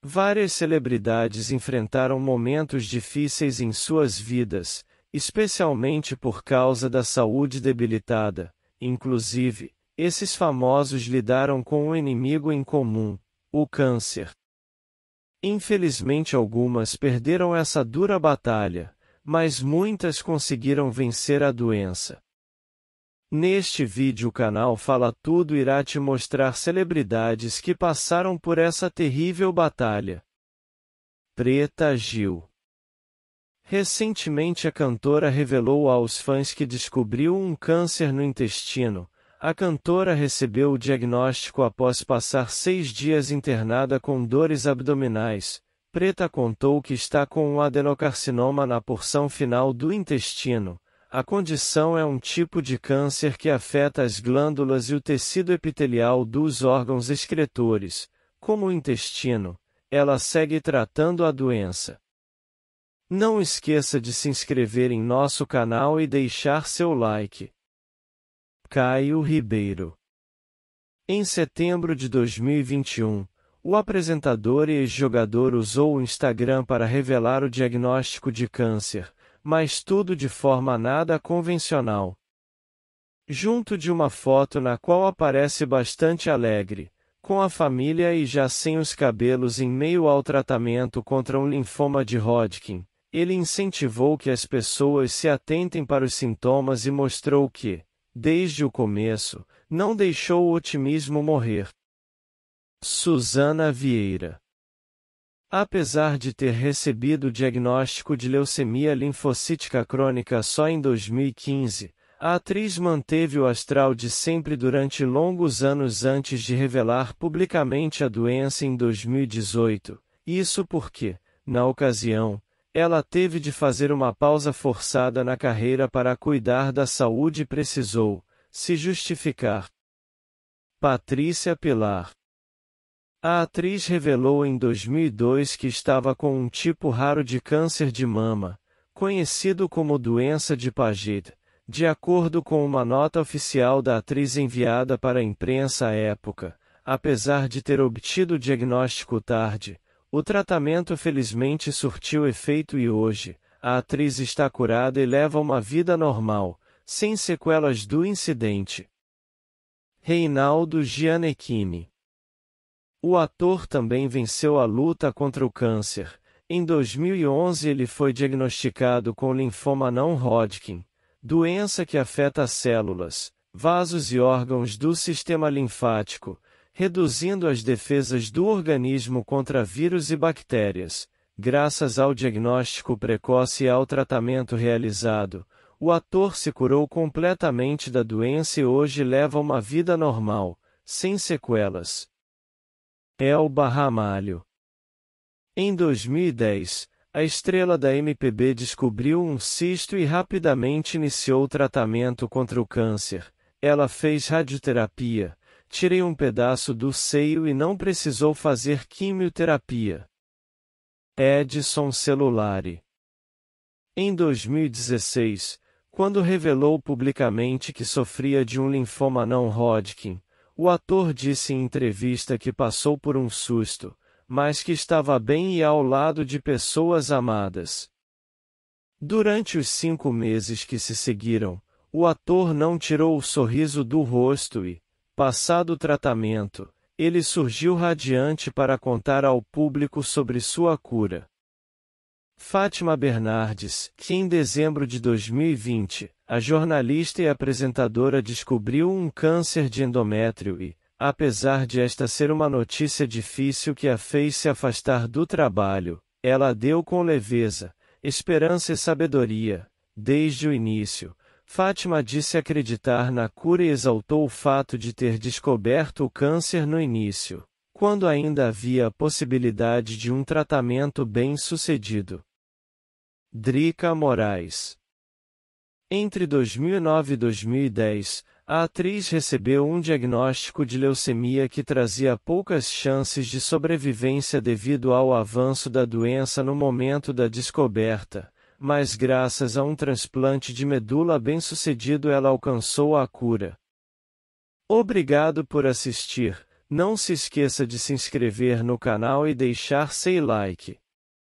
Várias celebridades enfrentaram momentos difíceis em suas vidas, especialmente por causa da saúde debilitada. Inclusive, esses famosos lidaram com um inimigo em comum, o câncer. Infelizmente, algumas perderam essa dura batalha, mas muitas conseguiram vencer a doença. Neste vídeo o canal Fala Tudo irá te mostrar celebridades que passaram por essa terrível batalha. Preta Gil Recentemente a cantora revelou aos fãs que descobriu um câncer no intestino. A cantora recebeu o diagnóstico após passar seis dias internada com dores abdominais. Preta contou que está com um adenocarcinoma na porção final do intestino a condição é um tipo de câncer que afeta as glândulas e o tecido epitelial dos órgãos excretores, como o intestino. Ela segue tratando a doença. Não esqueça de se inscrever em nosso canal e deixar seu like. Caio Ribeiro Em setembro de 2021, o apresentador e ex-jogador usou o Instagram para revelar o diagnóstico de câncer mas tudo de forma nada convencional. Junto de uma foto na qual aparece bastante alegre, com a família e já sem os cabelos em meio ao tratamento contra um linfoma de Hodgkin, ele incentivou que as pessoas se atentem para os sintomas e mostrou que, desde o começo, não deixou o otimismo morrer. Susana Vieira Apesar de ter recebido o diagnóstico de leucemia linfocítica crônica só em 2015, a atriz manteve o astral de sempre durante longos anos antes de revelar publicamente a doença em 2018. Isso porque, na ocasião, ela teve de fazer uma pausa forçada na carreira para cuidar da saúde e precisou se justificar. Patrícia Pilar a atriz revelou em 2002 que estava com um tipo raro de câncer de mama, conhecido como doença de Paget, de acordo com uma nota oficial da atriz enviada para a imprensa à época. Apesar de ter obtido o diagnóstico tarde, o tratamento felizmente surtiu efeito e hoje, a atriz está curada e leva uma vida normal, sem sequelas do incidente. Reinaldo Gianecchini o ator também venceu a luta contra o câncer. Em 2011 ele foi diagnosticado com linfoma não Hodgkin, doença que afeta células, vasos e órgãos do sistema linfático, reduzindo as defesas do organismo contra vírus e bactérias. Graças ao diagnóstico precoce e ao tratamento realizado, o ator se curou completamente da doença e hoje leva uma vida normal, sem sequelas. Elba Ramalho. Em 2010, a estrela da MPB descobriu um cisto e rapidamente iniciou tratamento contra o câncer. Ela fez radioterapia, tirei um pedaço do seio e não precisou fazer quimioterapia. Edson Celulari. Em 2016, quando revelou publicamente que sofria de um linfoma não Hodgkin, o ator disse em entrevista que passou por um susto, mas que estava bem e ao lado de pessoas amadas. Durante os cinco meses que se seguiram, o ator não tirou o sorriso do rosto e, passado o tratamento, ele surgiu radiante para contar ao público sobre sua cura. Fátima Bernardes, que em dezembro de 2020, a jornalista e apresentadora descobriu um câncer de endométrio e, apesar de esta ser uma notícia difícil que a fez se afastar do trabalho, ela deu com leveza, esperança e sabedoria, desde o início. Fátima disse acreditar na cura e exaltou o fato de ter descoberto o câncer no início, quando ainda havia a possibilidade de um tratamento bem sucedido. Drica Moraes. Entre 2009 e 2010, a atriz recebeu um diagnóstico de leucemia que trazia poucas chances de sobrevivência devido ao avanço da doença no momento da descoberta, mas graças a um transplante de medula bem-sucedido ela alcançou a cura. Obrigado por assistir. Não se esqueça de se inscrever no canal e deixar seu like.